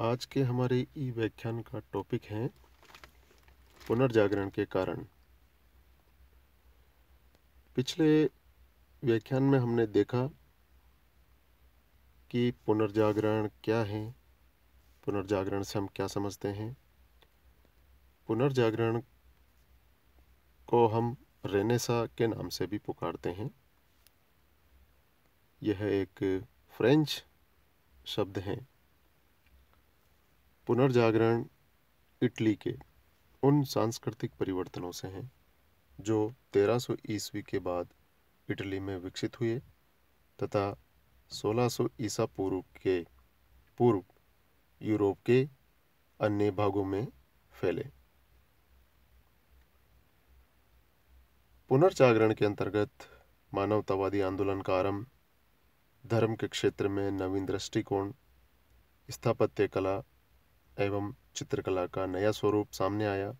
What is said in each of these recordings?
आज के हमारे ई व्याख्यान का टॉपिक है पुनर्जागरण के कारण पिछले व्याख्यान में हमने देखा कि पुनर्जागरण क्या है पुनर्जागरण से हम क्या समझते हैं पुनर्जागरण को हम रेनेसा के नाम से भी पुकारते हैं यह एक फ्रेंच शब्द है पुनर्जागरण इटली के उन सांस्कृतिक परिवर्तनों से हैं जो 1300 ईस्वी के बाद इटली में विकसित हुए तथा 1600 ईसा पूर्व के पूर्व यूरोप के अन्य भागों में फैले पुनर्जागरण के अंतर्गत मानवतावादी आंदोलन का आरंभ धर्म के क्षेत्र में नवीन दृष्टिकोण स्थापत्य कला एवं चित्रकला का नया स्वरूप सामने आया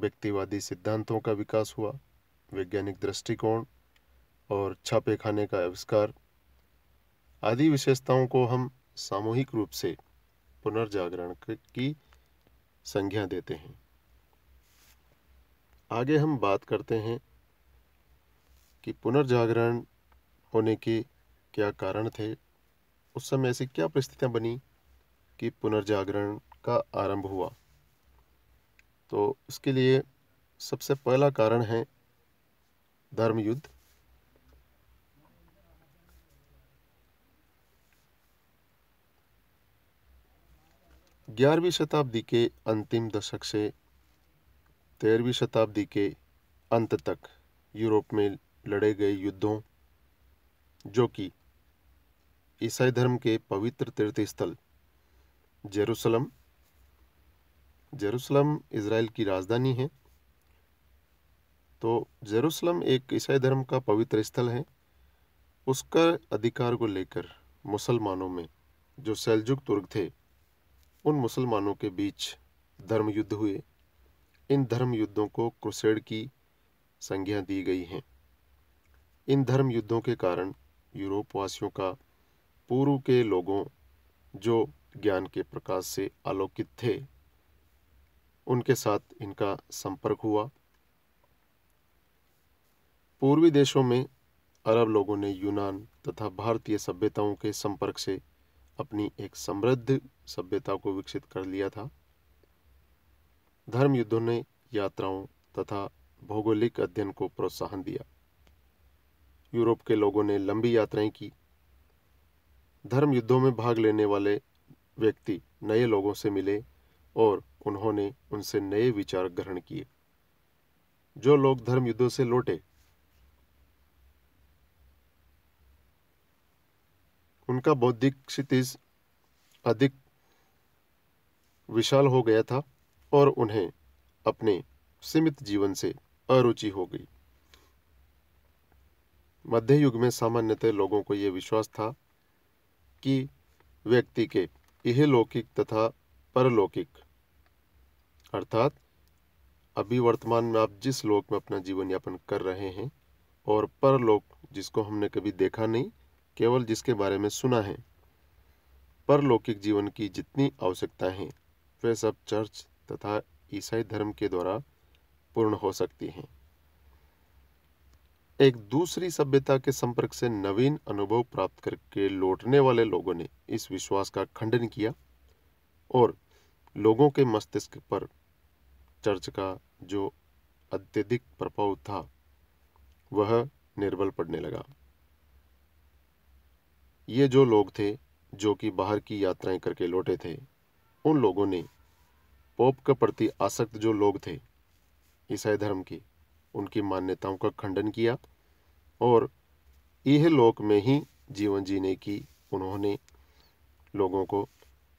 व्यक्तिवादी सिद्धांतों का विकास हुआ वैज्ञानिक दृष्टिकोण और छापे खाने का आविष्कार आदि विशेषताओं को हम सामूहिक रूप से पुनर्जागरण की संज्ञा देते हैं आगे हम बात करते हैं कि पुनर्जागरण होने के क्या कारण थे उस समय ऐसी क्या परिस्थितियां बनी की पुनर्जागरण का आरंभ हुआ तो उसके लिए सबसे पहला कारण है धर्मयुद्ध ग्यारहवीं शताब्दी के अंतिम दशक से तेरहवीं शताब्दी के अंत तक यूरोप में लड़े गए युद्धों जो कि ईसाई धर्म के पवित्र तीर्थस्थल स्थल जेरूसलम जेरूसलम इसराइल की राजधानी है तो जेरूसलम एक ईसाई धर्म का पवित्र स्थल है उसका अधिकार को लेकर मुसलमानों में जो सैलजुक तुर्क थे उन मुसलमानों के बीच धर्म युद्ध हुए इन धर्म युद्धों को क्रुसेड की संज्ञा दी गई हैं इन धर्म युद्धों के कारण यूरोप वासियों का पूर्व के लोगों जो ज्ञान के प्रकाश से आलोकित थे उनके साथ इनका संपर्क हुआ पूर्वी देशों में अरब लोगों ने यूनान तथा भारतीय सभ्यताओं के संपर्क से अपनी एक समृद्ध सभ्यता को विकसित कर लिया था धर्म युद्धों ने यात्राओं तथा भौगोलिक अध्ययन को प्रोत्साहन दिया यूरोप के लोगों ने लंबी यात्राएं की धर्म युद्धों में भाग लेने वाले व्यक्ति नए लोगों से मिले और उन्होंने उनसे नए विचार ग्रहण किए जो लोग धर्म युद्धों से लौटे उनका बौद्धिक क्षितिज अधिक विशाल हो गया था और उन्हें अपने सीमित जीवन से अरुचि हो गई मध्य युग में सामान्यतः लोगों को यह विश्वास था कि व्यक्ति के इहलौकिक तथा परलौकिक अर्थात अभी वर्तमान में आप जिस लोक में अपना जीवन यापन कर रहे हैं और परलोक जिसको हमने कभी देखा नहीं केवल जिसके बारे में सुना है परलौकिक जीवन की जितनी आवश्यकता हैं वे सब चर्च तथा ईसाई धर्म के द्वारा पूर्ण हो सकती हैं एक दूसरी सभ्यता के संपर्क से नवीन अनुभव प्राप्त करके लौटने वाले लोगों ने इस विश्वास का खंडन किया और लोगों के मस्तिष्क पर चर्च का जो अत्यधिक प्रभाव था वह निर्बल पड़ने लगा ये जो लोग थे जो कि बाहर की यात्राएं करके लौटे थे उन लोगों ने पोप के प्रति आसक्त जो लोग थे ईसाई धर्म के उनकी मान्यताओं का खंडन किया और यह लोक में ही जीवन जीने की उन्होंने लोगों को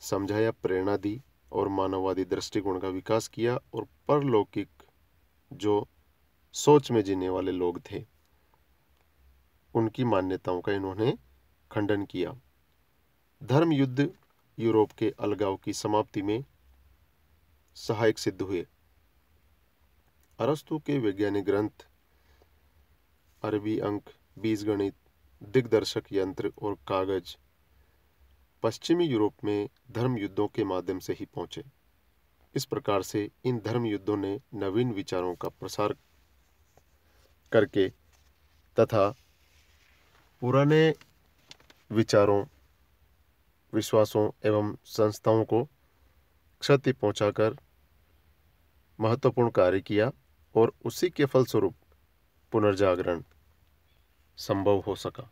समझाया प्रेरणा दी और मानववादी दृष्टिकोण का विकास किया और परलौकिक जो सोच में जीने वाले लोग थे उनकी मान्यताओं का इन्होंने खंडन किया धर्म युद्ध यूरोप के अलगाव की समाप्ति में सहायक सिद्ध हुए अरस्तु के वैज्ञानिक ग्रंथ अरबी अंक बीजगणित दिग्दर्शक यंत्र और कागज पश्चिमी यूरोप में धर्म युद्धों के माध्यम से ही पहुंचे इस प्रकार से इन धर्म युद्धों ने नवीन विचारों का प्रसार करके तथा पुराने विचारों विश्वासों एवं संस्थाओं को क्षति पहुंचाकर महत्वपूर्ण कार्य किया और उसी के फलस्वरूप पुनर्जागरण संभव हो सका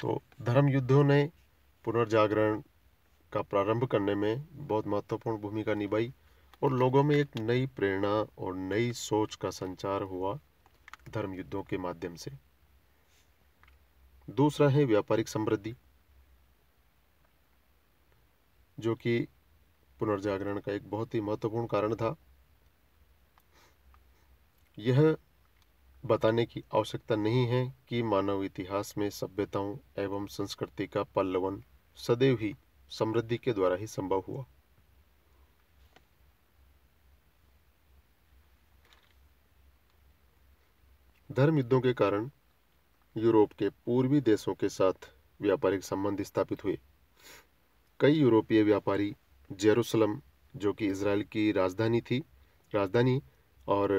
तो धर्म युद्धों ने पुनर्जागरण का प्रारंभ करने में बहुत महत्वपूर्ण भूमिका निभाई और लोगों में एक नई प्रेरणा और नई सोच का संचार हुआ धर्म युद्धों के माध्यम से दूसरा है व्यापारिक समृद्धि जो कि पुनर्जागरण का एक बहुत ही महत्वपूर्ण कारण था यह बताने की आवश्यकता नहीं है कि मानव इतिहास में सभ्यताओं एवं संस्कृति का पल्लवन सदैव ही समृद्धि के द्वारा ही संभव हुआ धर्म युद्धों के कारण यूरोप के पूर्वी देशों के साथ व्यापारिक संबंध स्थापित हुए कई यूरोपीय व्यापारी जेरूसलम जो कि इसराइल की राजधानी थी राजधानी और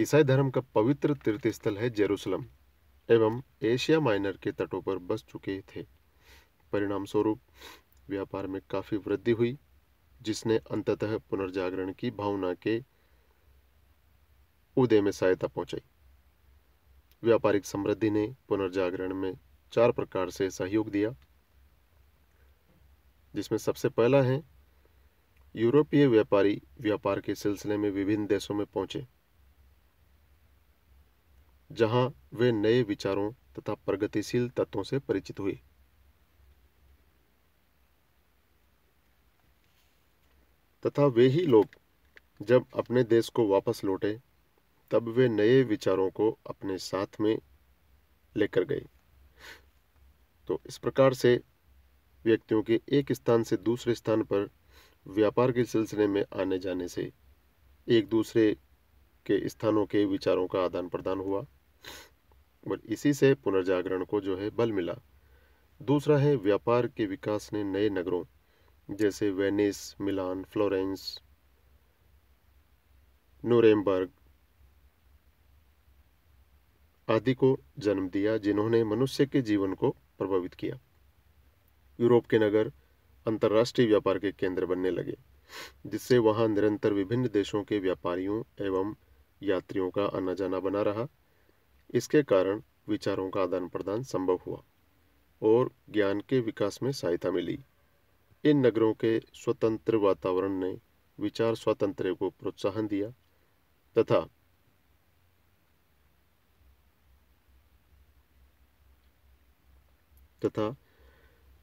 ईसाई धर्म का पवित्र तीर्थ स्थल है जेरूसलम एवं एशिया माइनर के तटों पर बस चुके थे परिणाम स्वरूप व्यापार में काफ़ी वृद्धि हुई जिसने अंततः पुनर्जागरण की भावना के उदय में सहायता पहुंचाई व्यापारिक समृद्धि ने पुनर्जागरण में चार प्रकार से सहयोग दिया जिसमें सबसे पहला है यूरोपीय व्यापारी व्यापार के सिलसिले में विभिन्न देशों में पहुंचे जहां वे नए विचारों तथा प्रगतिशील तत्वों से परिचित हुए तथा वे ही लोग जब अपने देश को वापस लौटे तब वे नए विचारों को अपने साथ में लेकर गए तो इस प्रकार से व्यक्तियों के एक स्थान से दूसरे स्थान पर व्यापार के सिलसिले में आने जाने से एक दूसरे के स्थानों के विचारों का आदान प्रदान हुआ और इसी से पुनर्जागरण को जो है बल मिला दूसरा है व्यापार के विकास ने नए नगरों जैसे वेनिस मिलान फ्लोरेंस नूरेमबर्ग आदि को जन्म दिया जिन्होंने मनुष्य के जीवन को प्रभावित किया यूरोप के नगर अंतर्राष्ट्रीय व्यापार के केंद्र बनने लगे जिससे वहां निरंतर विभिन्न देशों के व्यापारियों एवं यात्रियों का आना जाना बना रहा इसके कारण विचारों का आदान प्रदान संभव हुआ और ज्ञान के विकास में सहायता मिली इन नगरों के स्वतंत्र वातावरण ने विचार स्वातंत्र को प्रोत्साहन दिया तथा तथा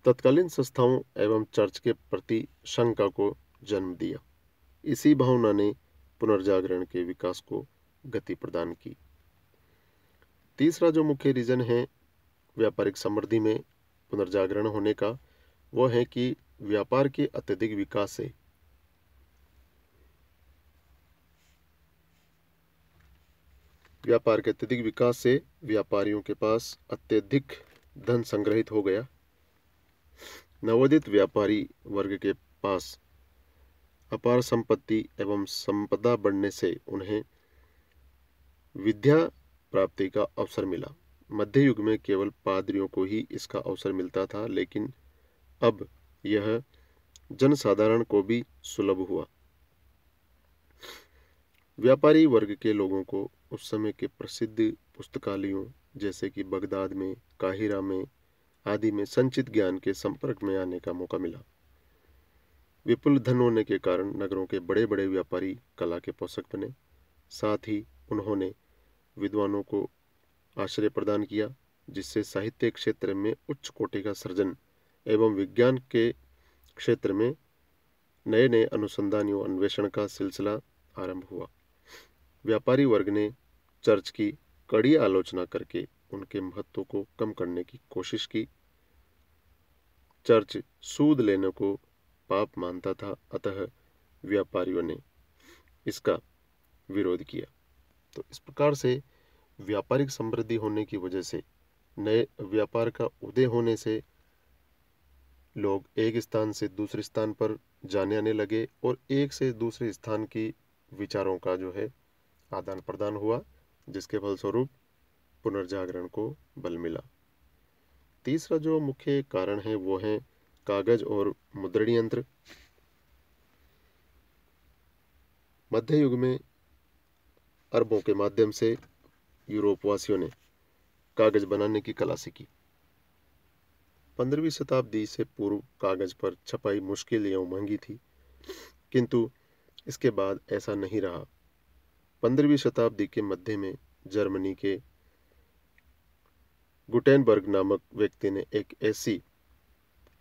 तत्कालीन संस्थाओं एवं चर्च के प्रति शंका को जन्म दिया इसी भावना ने पुनर्जागरण के विकास को गति प्रदान की तीसरा जो मुख्य रीज़न है व्यापारिक समृद्धि में पुनर्जागरण होने का वह है कि व्यापार के अत्यधिक विकास से व्यापार के अत्यधिक विकास से व्यापारियों के पास अत्यधिक धन संग्रहित हो गया नवोदित व्यापारी वर्ग के पास अपार संपत्ति एवं संपदा बढ़ने से उन्हें विद्या प्राप्ति का अवसर मिला मध्य युग में केवल पादरियों को ही इसका अवसर मिलता था लेकिन अब यह जनसाधारण को भी सुलभ हुआ व्यापारी वर्ग के लोगों को उस समय के प्रसिद्ध पुस्तकालयों जैसे कि बगदाद में काहिरा में आदि में संचित ज्ञान के संपर्क में आने का मौका मिला विपुल धन होने के कारण नगरों के बड़े बड़े व्यापारी कला के पोषक बने साथ ही उन्होंने विद्वानों को आश्रय प्रदान किया जिससे साहित्य क्षेत्र में उच्च कोटि का सृजन एवं विज्ञान के क्षेत्र में नए नए अनुसंधान एवं अन्वेषण का सिलसिला आरंभ हुआ व्यापारी वर्ग ने चर्च की कड़ी आलोचना करके उनके महत्व को कम करने की कोशिश की चर्च सूद लेने को पाप मानता था अतः व्यापारियों ने इसका विरोध किया तो इस प्रकार से व्यापारिक समृद्धि होने की वजह से नए व्यापार का उदय होने से लोग एक स्थान से दूसरे स्थान पर जाने आने लगे और एक से दूसरे स्थान की विचारों का जो है आदान प्रदान हुआ जिसके फलस्वरूप पुनर्जागरण को बल मिला तीसरा जो मुख्य कारण है वो है कागज और मुद्रण यंत्र मध्य युग में अरबों के माध्यम से यूरोपवासियों ने कागज बनाने की कला सीखी पंद्रहवीं शताब्दी से पूर्व कागज पर छपाई मुश्किल या महंगी थी किंतु इसके बाद ऐसा नहीं रहा पंद्रहवीं शताब्दी के मध्य में जर्मनी के गुटेनबर्ग नामक व्यक्ति ने एक ऐसी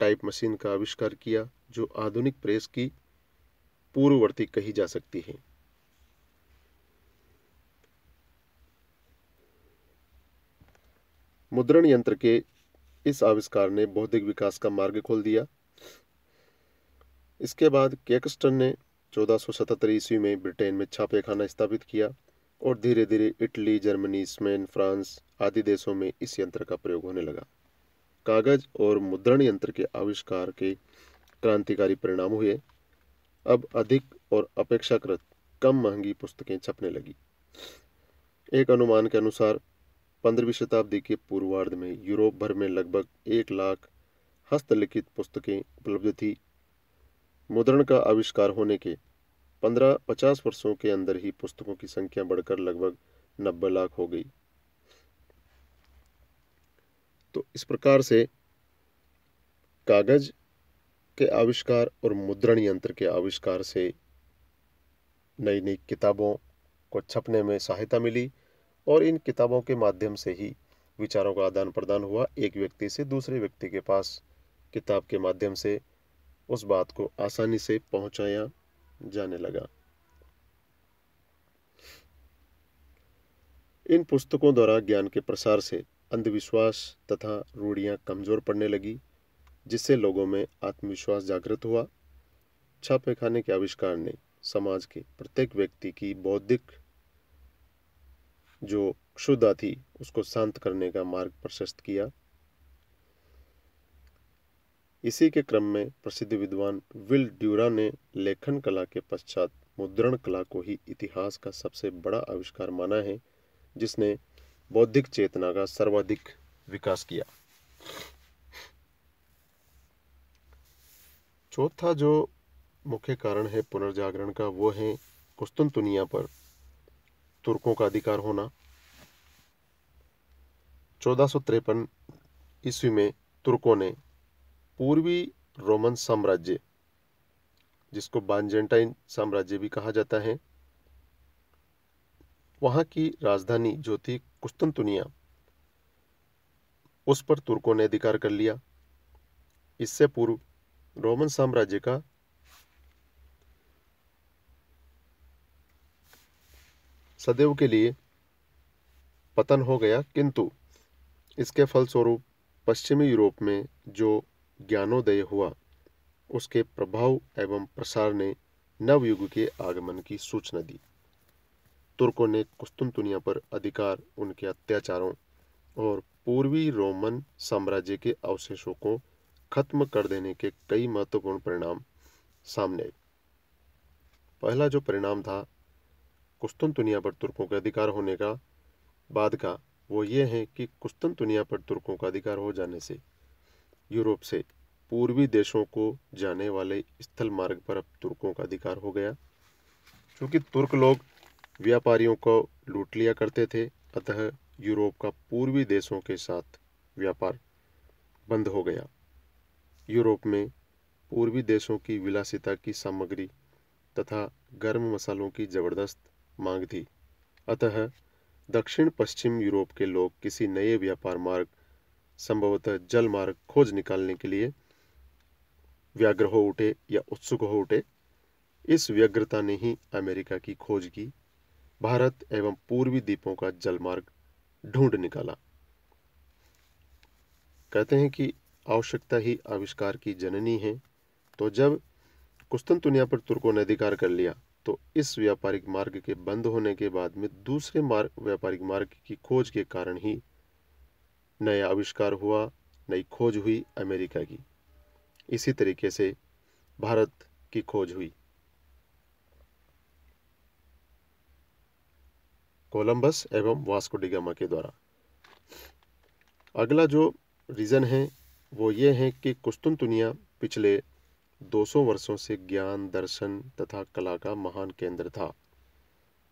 टाइप मशीन का आविष्कार किया जो आधुनिक प्रेस की पूर्ववर्ती कही जा सकती है मुद्रण यंत्र के इस आविष्कार ने बौद्धिक विकास का मार्ग खोल दिया इसके बाद केकस्टन ने 1477 ईस्वी में ब्रिटेन में छापेखाना स्थापित किया और धीरे धीरे इटली जर्मनी स्पेन फ्रांस आदि देशों में इस यंत्र का प्रयोग होने लगा कागज और मुद्रण यंत्र के आविष्कार के क्रांतिकारी परिणाम हुए अब अधिक और अपेक्षाकृत कम महंगी पुस्तकें छपने लगी एक अनुमान के अनुसार पंद्रहवीं शताब्दी के पूर्वार्ध में यूरोप भर में लगभग एक लाख हस्तलिखित पुस्तकें उपलब्ध थी मुद्रण का आविष्कार होने के पंद्रह पचास वर्षों के अंदर ही पुस्तकों की संख्या बढ़कर लगभग नब्बे लाख हो गई तो इस प्रकार से कागज के आविष्कार और मुद्रण यंत्र के आविष्कार से नई नई किताबों को छपने में सहायता मिली और इन किताबों के माध्यम से ही विचारों का आदान प्रदान हुआ एक व्यक्ति से दूसरे व्यक्ति के पास किताब के माध्यम से उस बात को आसानी से पहुंचाया जाने लगा इन पुस्तकों द्वारा ज्ञान के प्रसार से अंधविश्वास तथा रूढ़ियाँ कमज़ोर पड़ने लगी जिससे लोगों में आत्मविश्वास जागृत हुआ छापेखाने के आविष्कार ने समाज के प्रत्येक व्यक्ति की बौद्धिक जो क्षुदा थी उसको शांत करने का मार्ग प्रशस्त किया इसी के क्रम में प्रसिद्ध विद्वान विल ड्यूरा ने लेखन कला के पश्चात मुद्रण कला को ही इतिहास का सबसे बड़ा आविष्कार माना है जिसने बौद्धिक चेतना का सर्वाधिक विकास किया चौथा जो मुख्य कारण है पुनर्जागरण का वो है कुस्तुनतुनिया पर तुर्कों का अधिकार होना चौदह ईस्वी में तुर्कों ने पूर्वी रोमन साम्राज्य जिसको बांजेंटाइन साम्राज्य भी कहा जाता है वहां की राजधानी जो थी कुस्तंतुनिया तो उस पर तुर्कों ने अधिकार कर लिया इससे पूर्व रोमन साम्राज्य का सदैव के लिए पतन हो गया किंतु इसके फलस्वरूप पश्चिमी यूरोप में जो ज्ञानोदय हुआ उसके प्रभाव एवं प्रसार ने नवयुग के आगमन की सूचना दी तुर्कों ने कुस्तुनतुनिया पर अधिकार उनके अत्याचारों और पूर्वी रोमन साम्राज्य के अवशेषों को खत्म कर देने के कई महत्वपूर्ण परिणाम सामने पहला जो परिणाम था कुस्तुनतुनिया पर तुर्कों के अधिकार होने का बाद का वो ये है कि कुस्तुनतुनिया पर तुर्कों का अधिकार हो जाने से यूरोप से पूर्वी देशों को जाने वाले स्थल मार्ग पर अब तुर्कों का अधिकार हो गया क्योंकि तुर्क लोग व्यापारियों को लूट लिया करते थे अतः यूरोप का पूर्वी देशों के साथ व्यापार बंद हो गया यूरोप में पूर्वी देशों की विलासिता की सामग्री तथा गर्म मसालों की जबरदस्त मांग थी अतः दक्षिण पश्चिम यूरोप के लोग किसी नए व्यापार मार्ग संभवतः जल मार्ग खोज निकालने के लिए व्याग्र हो उठे या उत्सुक हो उठे इस व्यग्रता ने ही अमेरिका की खोज की भारत एवं पूर्वी द्वीपों का जलमार्ग ढूंढ निकाला कहते हैं कि आवश्यकता ही आविष्कार की जननी है तो जब कुस्तन दुनिया पर तुर्कों ने अधिकार कर लिया तो इस व्यापारिक मार्ग के बंद होने के बाद में दूसरे मार्ग व्यापारिक मार्ग की खोज के कारण ही नया आविष्कार हुआ नई खोज हुई अमेरिका की इसी तरीके से भारत की खोज हुई कोलंबस एवं वास्को डिगामा के द्वारा अगला जो रीज़न है वो ये है कि कुस्तुन दुनिया पिछले 200 वर्षों से ज्ञान दर्शन तथा कला का महान केंद्र था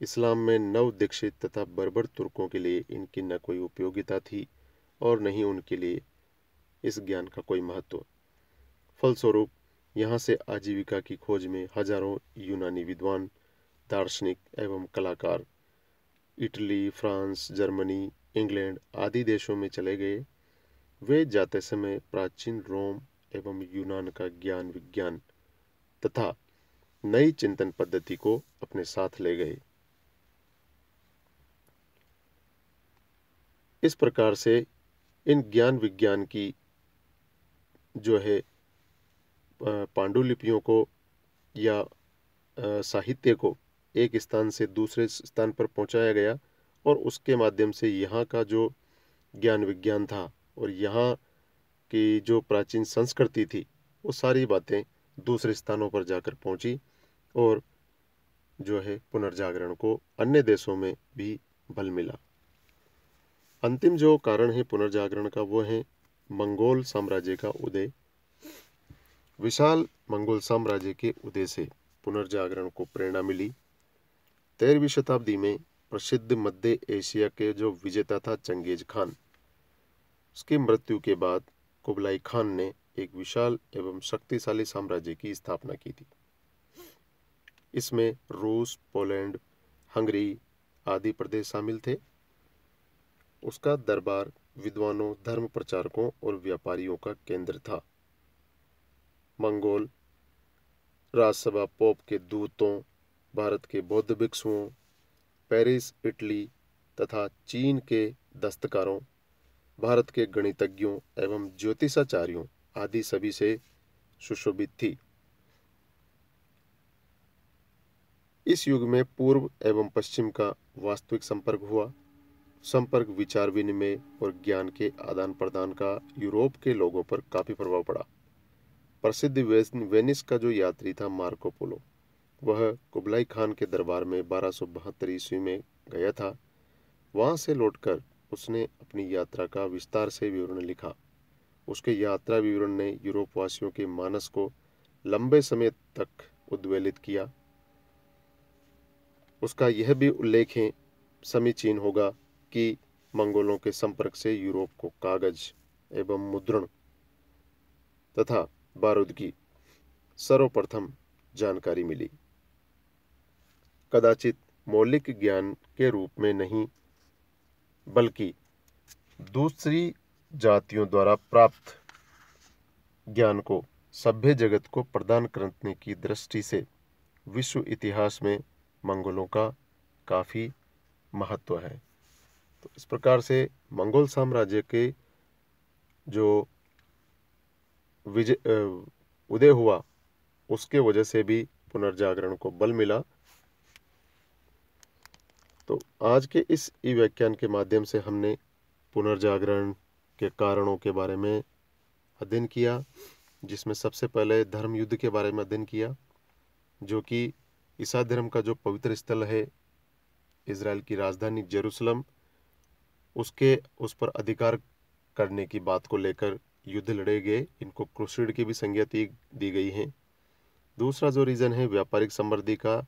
इस्लाम में नव दीक्षित तथा बर्बर तुर्कों के लिए इनकी न कोई उपयोगिता थी और न ही उनके लिए इस ज्ञान का कोई महत्व फलस्वरूप यहाँ से आजीविका की खोज में हजारों यूनानी विद्वान दार्शनिक एवं कलाकार इटली फ्रांस जर्मनी इंग्लैंड आदि देशों में चले गए वे जाते समय प्राचीन रोम एवं यूनान का ज्ञान विज्ञान तथा नई चिंतन पद्धति को अपने साथ ले गए इस प्रकार से इन ज्ञान विज्ञान की जो है पांडुलिपियों को या साहित्य को एक स्थान से दूसरे स्थान पर पहुंचाया गया और उसके माध्यम से यहाँ का जो ज्ञान विज्ञान था और यहाँ की जो प्राचीन संस्कृति थी वो सारी बातें दूसरे स्थानों पर जाकर पहुंची और जो है पुनर्जागरण को अन्य देशों में भी बल मिला अंतिम जो कारण है पुनर्जागरण का वो है मंगोल साम्राज्य का उदय विशाल मंगोल साम्राज्य के उदय से पुनर्जागरण को प्रेरणा मिली तेरहवीं शताब्दी में प्रसिद्ध मध्य एशिया के जो विजेता था चंगेज खान उसकी मृत्यु के बाद कुबलाई खान ने एक विशाल एवं शक्तिशाली साम्राज्य की स्थापना की थी इसमें रूस पोलैंड हंगरी आदि प्रदेश शामिल थे उसका दरबार विद्वानों धर्म प्रचारकों और व्यापारियों का केंद्र था मंगोल राजसभा पोप के दूतों भारत के बौद्ध भिक्षुओं पेरिस इटली तथा चीन के दस्तकारों भारत के गणितज्ञों एवं ज्योतिषाचार्यों आदि सभी से सुशोभित थी इस युग में पूर्व एवं पश्चिम का वास्तविक संपर्क हुआ संपर्क विचार विनिमय और ज्ञान के आदान प्रदान का यूरोप के लोगों पर काफ़ी प्रभाव पड़ा प्रसिद्ध वेनिस का जो यात्री था मार्को पोलो वह कुबलाई खान के दरबार में बारह सौ बहत्तर ईस्वी में गया था वहाँ से लौटकर उसने अपनी यात्रा का विस्तार से विवरण लिखा उसके यात्रा विवरण ने यूरोपवासियों के मानस को लंबे समय तक उद्वेलित किया उसका यह भी उल्लेख है समीचीन होगा कि मंगोलों के संपर्क से यूरोप को कागज एवं मुद्रण तथा बारूद की सर्वप्रथम जानकारी मिली कदाचित मौलिक ज्ञान के रूप में नहीं बल्कि दूसरी जातियों द्वारा प्राप्त ज्ञान को सभ्य जगत को प्रदान करने की दृष्टि से विश्व इतिहास में मंगोलों का काफ़ी महत्व है तो इस प्रकार से मंगोल साम्राज्य के जो विजय उदय हुआ उसके वजह से भी पुनर्जागरण को बल मिला तो आज के इस ई व्याख्यान के माध्यम से हमने पुनर्जागरण के कारणों के बारे में अध्ययन किया जिसमें सबसे पहले धर्म युद्ध के बारे में अध्ययन किया जो कि ईसा धर्म का जो पवित्र स्थल है इसराइल की राजधानी जेरूसलम उसके उस पर अधिकार करने की बात को लेकर युद्ध लड़े गए इनको क्रूसिड की भी संज्ञा दी गई है दूसरा जो रीज़न है व्यापारिक समृद्धि का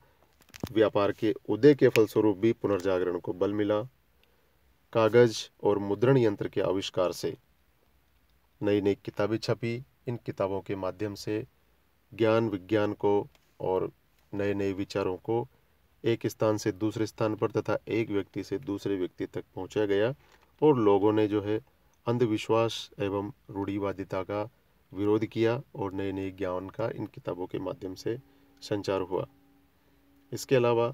व्यापार के उदय के फलस्वरूप भी पुनर्जागरण को बल मिला कागज और मुद्रण यंत्र के आविष्कार से नई नई किताबें छपी इन किताबों के माध्यम से ज्ञान विज्ञान को और नए नए विचारों को एक स्थान से दूसरे स्थान पर तथा एक व्यक्ति से दूसरे व्यक्ति तक पहुंचाया गया और लोगों ने जो है अंधविश्वास एवं रूढ़िवादिता का विरोध किया और नए नए ज्ञान का इन किताबों के माध्यम से संचार हुआ इसके अलावा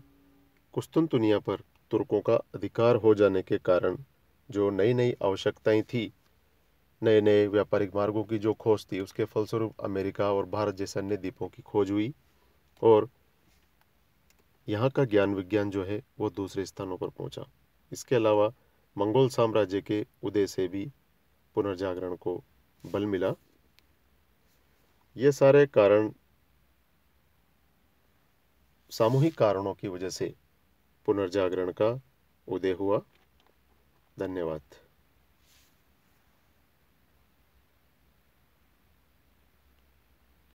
कुस्तुनतुनिया पर तुर्कों का अधिकार हो जाने के कारण जो नई नई आवश्यकताएं थी नए नए व्यापारिक मार्गों की जो खोज थी उसके फलस्वरूप अमेरिका और भारत जैसे अन्य द्वीपों की खोज हुई और यहाँ का ज्ञान विज्ञान जो है वो दूसरे स्थानों पर पहुँचा इसके अलावा मंगोल साम्राज्य के उदय से भी पुनर्जागरण को बल मिला ये सारे कारण सामूहिक कारणों की वजह से पुनर्जागरण का उदय हुआ धन्यवाद